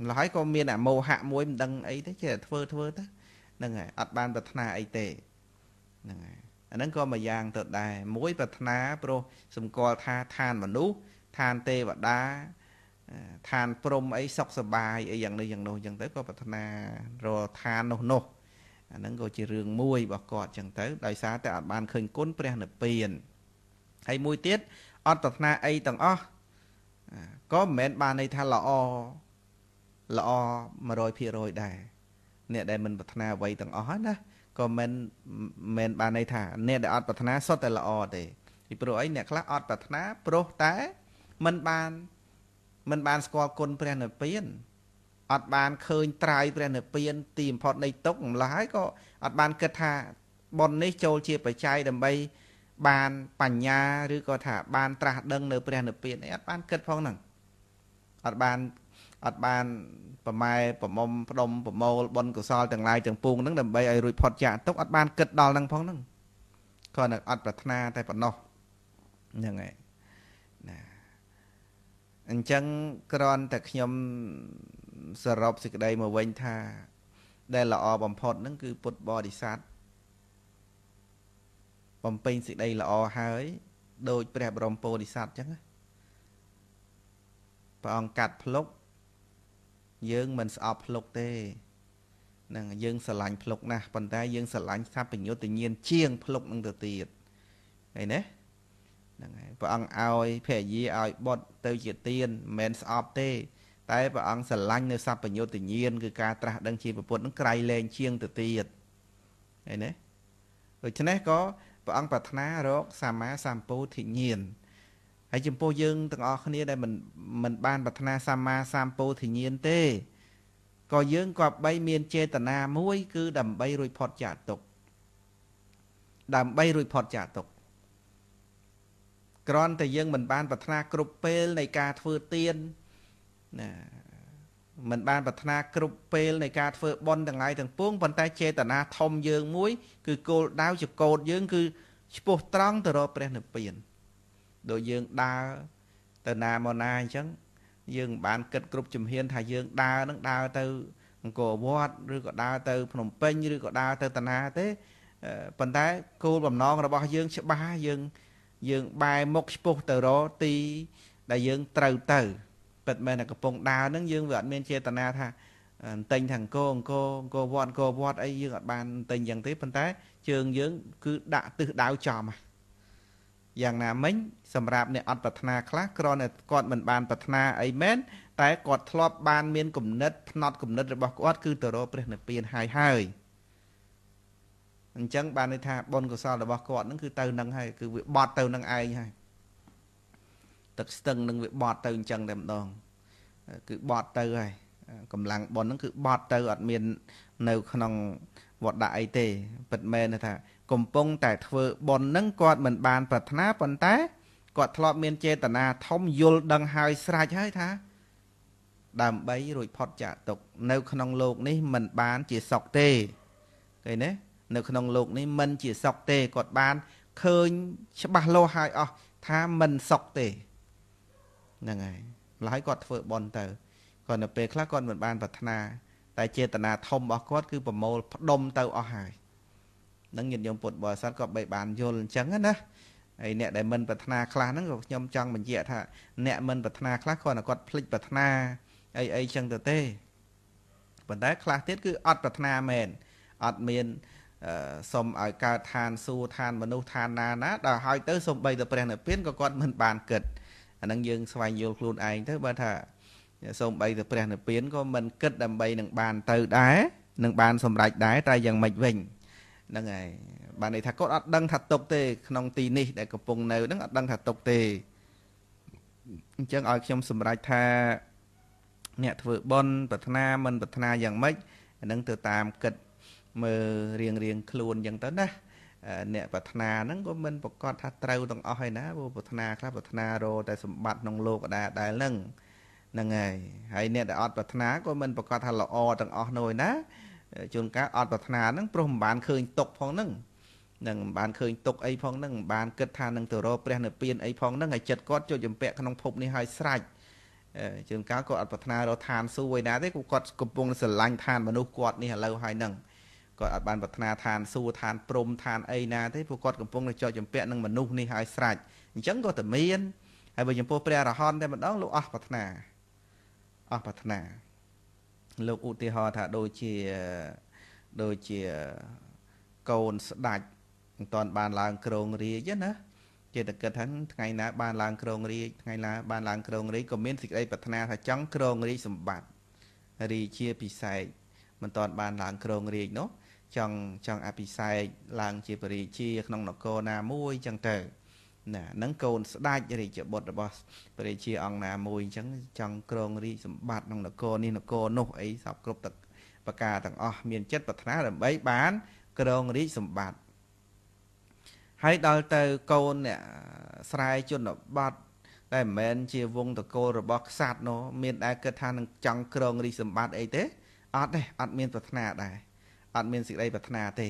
ម្ល៉េះហើយក៏មានអាមោហៈមួយមិនដឹងអីទេចេះតែធ្វើធ្វើទៅហ្នឹងហើយអត់បានប្រាថ្នាអីទេហ្នឹងហើយអាហ្នឹងក៏មួយយ៉ាងទៅដែរមួយប្រាថ្នាព្រោះសម្គាល់ថាឋានមនុស្សឋានទេវតាឋានព្រំអីសុខសបាយអីយ៉ាងនេះយ៉ាងនោះអញ្ចឹងទៅក៏ប្រាថ្នារកឋាននោះនោះអាហ្នឹងក៏ជារឿងមួយរបស់គាត់អញ្ចឹងទៅដោយសារតែអត់បានឃើញគុណព្រះនិព្វានហើយមួយទៀតអត់ប្រាថ្នាអីទាំងអស់ក៏មិនមែនបានន័យថាល្អល្អ100%ដែរអ្នកដែលមិនប្រាថ្នាអ្វីទាំងអស់ណាក៏មិនមិនបានន័យថាអ្នកដែលអត់ប្រាថ្នាសុទ្ធតែល្អទេពីព្រោះអីអ្នកខ្លះអត់ប្រាថ្នាព្រោះតែមិនបានមិនបាន ស្គាល់គុណព្រះនិព្វានអត់បានឃើញត្រៃព្រះនិព្វានទីបំផុតនៃទុក្ខម្ល៉េះហើយក៏អត់បានគិតថាបុណ្យនេះចូលជាបច្ច័យដើម្បីបានបញ្ញាឬក៏ថា បានត្រាស់ដឹង នៅព្រះនិព្វានអីអត់បានគិតផងហ្នឹងអត់បានអត់បាន ប្រម៉ែប្រមុំផ្ដុំប្រមូលបុណ្យកុសលទាំងឡាយទាំងពួងហ្នឹងដើម្បីឲ្យរួចផុតចាកទុកអត់បានគិតដល់ហ្នឹងផងហ្នឹងគ្រាន់តែអត់ប្រាថ្នាតែប៉ុណ្ណោះហ្នឹងឯងណាអញ្ចឹងគ្រាន់តែខ្ញុំសរុបសេចក្តីមកវិញថា ដែលល្អបំផុតហ្នឹងគឺពុទ្ធបរិស័ទបំពេញសេចក្តីល្អហើយដោយព្រះបរមពោធិសត្វអញ្ចឹងព្រះអង្គកាត់ភ្លុកយើងមិនស្អប់ភ្លុកទេនឹងយើងស្រឡាញ់ភ្លុកណាស់ប៉ុន្តែយើងស្រឡាញ់សัพពញ្ញុតញ្ញាណជាងភ្លុកនឹងទៅទៀតឃើញទេហ្នឹងហើយព្រះអង្គឲ្យភរិយាឲ្យបុតទៅជាទៀនមិនមែនស្អប់ទេ តែព្រះអង្គស្រឡាញ់នៅសัพពញ្ញុតញ្ញាណគឺការត្រាស់ដឹងជាពុទ្ធនឹងក្រៃលែងជាងទៅទៀតឃើញទេដូច្នេះក៏ព្រះអង្គប្រាថ្នារកសម្មាសម្ពោធិញ្ញាណហើយចំពោះយើងទាំងអស់គ្នាដែលមិនមិនបានប្រាថ្នាសម្មាសម្ពោធិញ្ញាណទេក៏យើងក៏បីមានចេតនាមួយ គឺ ដើម្បីរួចផុតចាកទុក្ខដើម្បីរួចផុតចាកទុក្ខគ្រាន់តែយើង មិន បាន ប្រាថ្នាគ្រប់ពេល នៃការធ្វើទានណាមិនបានប្រាថ្នាគ្រប់ពេលនៃការធ្វើបុណ្យទាំងឡាយទាំងពួងប៉ុន្តែចេតនាធំយើងមួយ គឺគោលដៅជាកោតយើងគឺឈ្មោះត្រង់ទៅរកព្រះនិព្វានដូចយើងដើរទៅណាមកណាអញ្ចឹងយើងមិនបាន គិតគ្រប់ជំហានថាយើងដើរនឹងដើរទៅអង្គរវត្តឬក៏ដើរទៅ ភ្នំពេញឬក៏ដើរទៅតាណាទេប៉ុន្តែគោលបំណងរបស់យើងច្បាស់យើងយើងបែរមុខឆ្ពោះទៅរកទីដែលយើងត្រូវទៅពិតមែនតែកំពុងដើរនឹងយើងវាអត់មានចេតនាថាតែងថាអង្គរអង្គរអង្គរវត្តអង្គរវត្តអីយើងអត់បានតែងយ៉ាងទេប៉ុន្តែ ជើងយើង គឺដាក់ទិសដៅចំហ្នឹងយ៉ាងណាមិញសម្រាប់អ្នកអត់ប្រាថ្នាខ្លះគ្រាន់តែគាត់មិនបានប្រាថ្នាអីមែនតែគាត់ធ្លាប់បានមានគំនិតផ្នត់គំនិតរបស់គាត់ គឺទៅរកព្រះនិព្វានហើយហើយអញ្ចឹងបានន័យថាបុណ្យកុសលរបស់គាត់នឹងគឺទៅនឹងហើយគឺវាបត់ទៅនឹងឯងហើយទឹកស្ទឹងនឹងវាបត់ទៅអញ្ចឹងតែម្ដងគឺបត់ទៅហើយកម្លាំងប៉ុនហ្នឹងគឺបត់ទៅអត់មាន នៅក្នុងវត្តដាក់អីទេពិតមែនថា កំពុង តែធ្វើប៉ុនហ្នឹងគាត់មិនបានប្រាថ្នាប៉ុន្តែគាត់ធ្លាប់មានចេតនាធំយល់ដឹងហើយស្រេចហើយថាដើម្បីរួចផុតចាកទុកនៅក្នុងโลกនេះមិនបានជាសក់ទេឃើញទេនៅក្នុងโลกនេះមិនជាសក់ទេគាត់បានឃើញច្បាស់លាស់ហើយអស់ថាមិនសក់ទេហ្នឹងហើយឡើយគាត់ធ្វើប៉ុនទៅគាត់នៅពេលខ្លះគាត់មិនបានប្រាថ្នា តែចេតនាធំរបស់គាត់គឺប្រមូលផ្ដុំទៅអស់ហើយនឹងញាតិញោមពុទ្ធបរិស័ទក៏បីបានយល់អញ្ចឹងណាហើយអ្នកដែលមិនប្រាថ្នាខ្លះហ្នឹងក៏ខ្ញុំចង់បញ្ជាក់ថាអ្នកមិនប្រាថ្នាខ្លះគាត់តែគាត់ភ្លេចប្រាថ្នាអីអីចឹងទៅទេប៉ុន្តែខ្លះទៀតគឺអត់ប្រាថ្នាមែនអត់មានសុំឲ្យកើតឋានសួគ៌ឋានមនុស្សឋានណាណាដល់ហើយទៅសំបីតែព្រះនិព្វានក៏គាត់មិនបានគិតអានឹងយើងស្វែងយល់ខ្លួនឯងទៅបើថាសូមបីទៅព្រះនិព្វានក៏មិនគិតដើម្បីនឹងបានទៅដែរនឹងបានសម្រេចដែរតែយ៉ាងម៉េចវិញហ្នឹងហើយបានន័យថាគាត់អត់ដឹង ថាຕົកទេក្នុង ទីនេះដែលកំពុងនៅហ្នឹងអត់ដឹងថាຕົកទេអញ្ចឹងឲ្យខ្ញុំសម្រេចថាអ្នកធ្វើបន់ប្រាថ្នាមិន ប្រាថ្នាយ៉ាងម៉េចអានឹងទៅតាមគិតមើលរៀងរៀងខ្លួនអញ្ចឹងទៅណាអ្នក ប្រាថ្នាហ្នឹងក៏មិនប្រកាសថាត្រូវទាំងអស់ឯណាព្រោះប្រាថ្នាខ្លះប្រាថ្នារតែសម្បត្តិក្នុងលោកដែរដែរហ្នឹងហ្នឹងហើយហើយអ្នកដែលអត់ប្រាថ្នាក៏មិនប្រកាសថាល្អទាំងអស់នោះណាជួនកាលអត់ប្រាថ្នាហ្នឹងព្រោះមិនបានឃើញទុកផងហ្នឹងនឹងមិនបានឃើញទុកអីផងហ្នឹងមិនបានគិតថានឹងទៅរកព្រះនិព្វានអីផងហ្នឹងហើយចិត្តគាត់ចូលជំពាក់ក្នុងភពនេះឲ្យស្រេចជួនកាលគាត់អត់ប្រាថ្នារកឋានសួគ៌ឯណាទេគាត់កំពុងស្រឡាញ់ឋានមនុស្សគាត់នេះឥឡូវហើយហ្នឹងគាត់អត់បានប្រាថ្នាឋានសួគ៌ឋានព្រំឋានអីណាទេព្រោះគាត់កំពុងតែចូលជំពាក់នឹងមនុស្សនេះឲ្យស្រេចអញ្ចឹងក៏តែមានហើយបើចំពោះព្រះអរហន្តតែម្ដងលោកអស់ប្រាថ្នាអស់ប្រាថ្នាលោកឧទាហរណ៍ថាដូចជាដូចជាកូនស្ដាច់មិនតាន់ បានឡើងក្រងរាជណាចេតគិតថាថ្ងៃណាបានឡើងក្រងរាជថ្ងៃណាបានឡើងក្រងរាជក៏មានសេចក្តីប្រាថ្នាថាចង់ក្រងរាជសម្បត្តិរាជាពិសេសមិនតាន់បានឡើងក្រងរាជនោះចង់ចង់អភិសេកឡើងជាពរាជា ក្នុងនគរណាមួយចឹងទៅណានឹងកូនស្ដេចរាជបុត្ររបស់ព្រះរាជាអង្គណាមួយអញ្ចឹងចង់គ្រងរាជសម្បត្តិក្នុងនគរនេះនគរនោះអីសពគ្រប់ទឹកប្រការទាំងអស់មានចិត្តប្រាថ្នាដើម្បីបានគ្រងរាជសម្បត្តិហើយដល់ទៅកូនអ្នកស្រែជនបត្តិតែមិនមែនជាវងតកូលរបស់ខ្សាត់នោះមានតែគិតថានឹងចង់គ្រងរាជសម្បត្តិអីទេអត់ទេអត់មានប្រាថ្នាដែរអត់មានសេចក្តីប្រាថ្នាទេ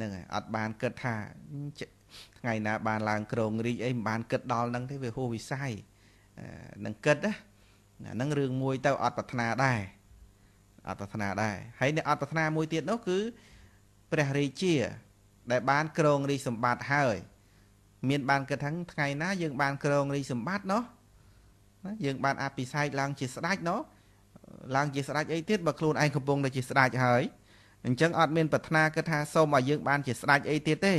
នឹងហើយអត់បានគិតថាថ្ងៃណាបានឡើងក្រងរីកអីមិនបានគិតដល់ហ្នឹងទេវាហួសវិស័យនឹងគិតណាហ្នឹងរឿងមួយទៅអត់ប្រាថ្នាដែរអត់ប្រាថ្នាដែរហើយអ្នកអត់ប្រាថ្នាមួយទៀតនោះគឺព្រះរាជា ដែលបានក្រងរីកសម្បត្តិហើយមានបានគិតថាថ្ងៃណា យើងបានក្រងរីកសម្បត្តិនោះយើង បានអភិសេកឡើងជាស្ដេចនោះឡើងជាស្ដេចអីទៀតបើខ្លួនឯងកំពុងតែជាស្ដេចហើយអញ្ចឹងអត់មានប្រាថ្នាគិតថាសូមឲ្យយើងបានជាស្ដេចអីទៀតទេ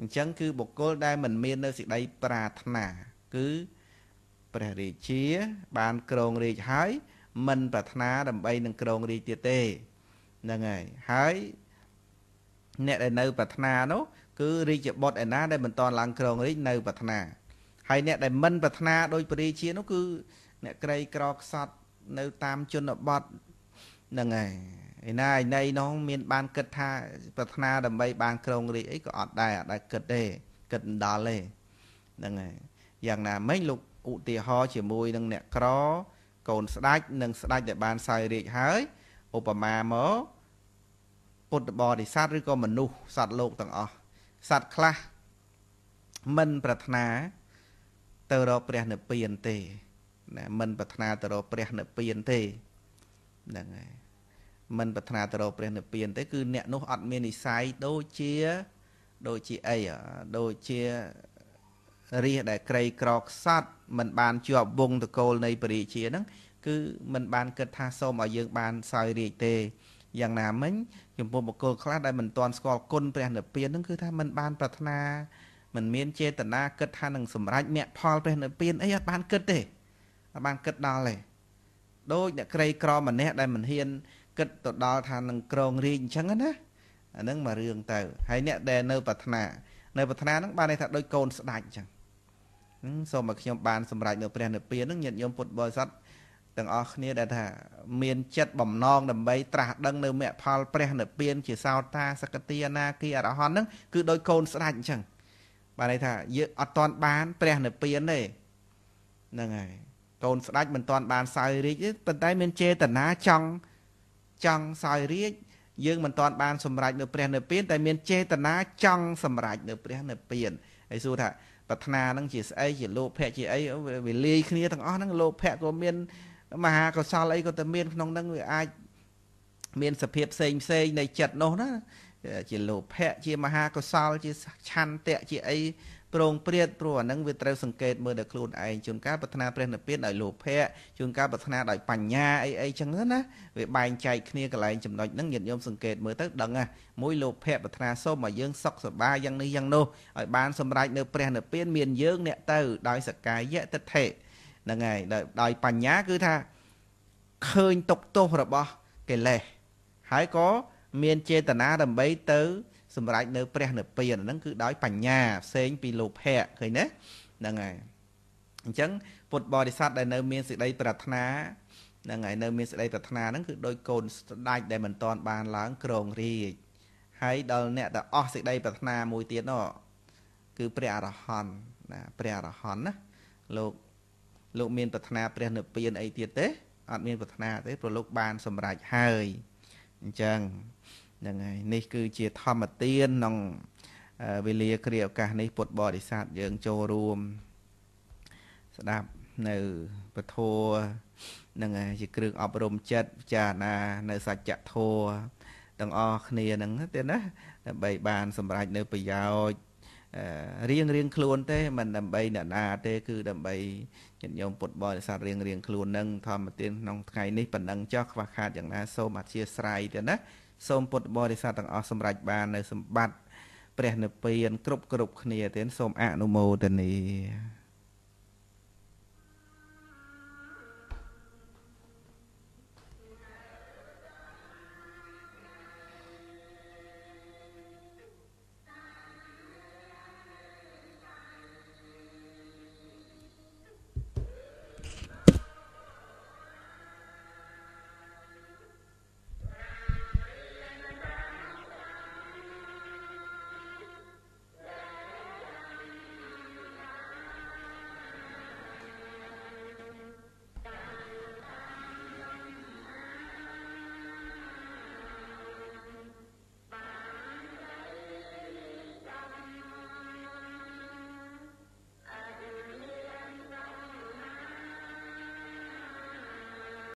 អញ្ចឹងគឺបុគ្គលដែលមិនមាននៅសេចក្តី ប្រាថ្នាគឺព្រះរាជាបានក្រងរាជហើយមិនប្រាថ្នា ដើម្បីនឹងក្រងរាជទៀតទេហ្នឹងហើយហើយអ្នកដែលនៅ ប្រាថ្នានោះគឺ រាជបុត្រឯណាដែលមិនតន់ឡើងក្រងរាជនៅ ប្រាថ្នាហើយអ្នកដែលមិនប្រាថ្នាដោយព្រះរាជានោះគឺអ្នកក្រីក្រខ្សត់នៅតាមជនបទហ្នឹងហើយឯណាឯណីនោះមានបានគិតថាប្រាថ្នាដើម្បីបានក្រងរាជអីក៏អត់ដែរអត់ដែរគិតទេគិតមិនដល់ទេហ្នឹងហើយយ៉ាងណាមិញលោកឧទាហរណ៍ជាមួយនឹងអ្នកក្រកូនស្ដេចនិងស្ដេចដែលបានសោយរាជហើយឧបមាមកពុទ្ធបរិស័ទឬក៏មនុស្សសត្វលោកទាំងអស់សត្វខ្លះមិនប្រាថ្នាទៅរកព្រះនិព្វានទេណាមិនប្រាថ្នាទៅរកព្រះនិព្វានទេហ្នឹងហើយមិនប្រាថ្នាទៅរកព្រះនិព្វានទេគឺអ្នកនោះអត់មាននិស័យដូចជាដូចជាអីដូចជារាជដែលក្រីក្រខ្សត់មិនបានជាប់វងតកូលនៃពរិជាហ្នឹងគឺមិនបានគិតថាសូមឲ្យយើងបានសោយរាជទេយ៉ាងណាមិញចំពោះបុគ្គលខ្លះដែលមិនទាន់ស្គាល់គុណព្រះនិព្វានហ្នឹងគឺថាមិនបានប្រាថ្នាមិនមានចេតនាគិតថានឹងសម្រេចមគ្គផលព្រះនិព្វានអីអត់បានគិតទេអត់បានគិតដល់ទេដោយអ្នកក្រីក្រម្នាក់ដែលមិនហ៊ានគិតទៅដល់ថានឹងក្រងរាជអញ្ចឹងណាអានឹងមករឿងទៅហើយអ្នកដែលនៅប្រាថ្នា នៅប្រាថ្នានឹងបានន័យថាដូចកូនស្ដាច់អញ្ចឹងសូមឲ្យខ្ញុំបានសម្រេចនៅព្រះនិព្វាននឹងញាតិញោមពុទ្ធបរិស័ទទាំងអស់គ្នាដែលថាមានចិត្តបំណងដើម្បីត្រាស់ដឹងនៅមគ្គផលព្រះនិព្វានជាសោតាសកតិអនាគីអរហន្តនឹងគឺដោយកូនស្ដាច់អញ្ចឹងបានន័យថាយើងអត់តន់បានព្រះនិព្វានទេហ្នឹងហើយកូនស្ដាច់មិនតន់បានសោយរីកទេប៉ុន្តែមានចេតនាចង់ចង់សោយរាជយើងមិនទាន់បានសម្រេចនៅព្រះនិព្វានតែមានចេតនាចង់សម្រេចនៅព្រះនិព្វានហើយសួរថា ប្រាថ្នានឹងជាស្អីជាលោភៈជាអីវាលាយគ្នាទាំងអស់ហ្នឹងលោភៈក៏មានមហាកុសលអីក៏តែមានក្នុងហ្នឹងវាអាចមានសភាពផ្សេងផ្សេងនៃចិត្តនោះណាជាលោភៈជាមហាកុសល ជាឆន្ទៈជាអីព្រងព្រាតព្រោះអានឹងវាត្រូវសង្កេតមើលដល់ខ្លួនឯងជួនកាលប្រាថ្នាព្រះនិព្វានដោយលោភៈជួនកាលប្រាថ្នាដោយបញ្ញាអីអីចឹងណាវាបែងចែកគ្នាកន្លែងចំណុចហ្នឹងញាតិញោមសង្កេតមើលទៅដឹងណាមួយលោភៈប្រាថ្នាសូមឲ្យយើងសុខសប្បាយយ៉ាងនេះយ៉ាងនោះឲ្យបានសម្រេចនៅព្រះនិព្វានមានយើងអ្នកទៅ ដោយសកាយៈតិដ្ឋិហ្នឹងហើយដោយបញ្ញាគឺថាឃើញទុកទោសរបស់កិលេសហើយក៏មានចេតនាដើម្បីទៅសម្រេចនៅព្រះនិព្វានហ្នឹងគឺដោយបញ្ញាផ្សេងពីលោភៈឃើញណាហ្នឹងហើយអញ្ចឹងពុទ្ធបរិស័ទដែលនៅមានសេចក្តីប្រាថ្នាហ្នឹងហើយនៅមានសេចក្តីប្រាថ្នាហ្នឹងគឺដោយកូនស្ដេចដែលមិនតាន់បានឡើងគ្រងរាជហើយដល់អ្នកដែលអស់សេចក្តីប្រាថ្នាមួយទៀតនោះគឺព្រះអរហន្តណាព្រះអរហន្តណាលោកលោកមាន ប្រាថ្នាព្រះនិព្វានអីទៀតទេអត់មានប្រាថ្នាទេព្រោះលោកបានសម្រេចហើយអញ្ចឹងហ្នឹងហើយនេះគឺជាធម្មទានក្នុងវេលាគ្រាឱកាសនេះពុទ្ធបរិស័ទយើងចូលរួម ស្ដាប់នៅពធនឹងជាគ្រឿងអប់រំចិត្តពិចារណា នៅសច្ចធម៌ទាំងអស់គ្នានឹងទេណា ដើម្បីបានសម្រេចនៅ ប្រយោជន៍រៀងរៀងខ្លួនទេមិនដើម្បីអ្នកណា ទេ គឺ ដើម្បីញាតិញោមពុទ្ធបរិស័ទរៀងរៀងខ្លួននឹងធម្មទានក្នុងថ្ងៃនេះប៉ុណ្ណឹងចោះខ្វះខាតយ៉ាងណាសូមអធិស្ឋានទេណាសូមពុទ្ធបរិស័ទទាំងអស់សម្រេចបាននៅសម្បត្តិព្រះនិព្វានគ្រប់គ្រប់គ្នាទៀតសូមអនុមោទនា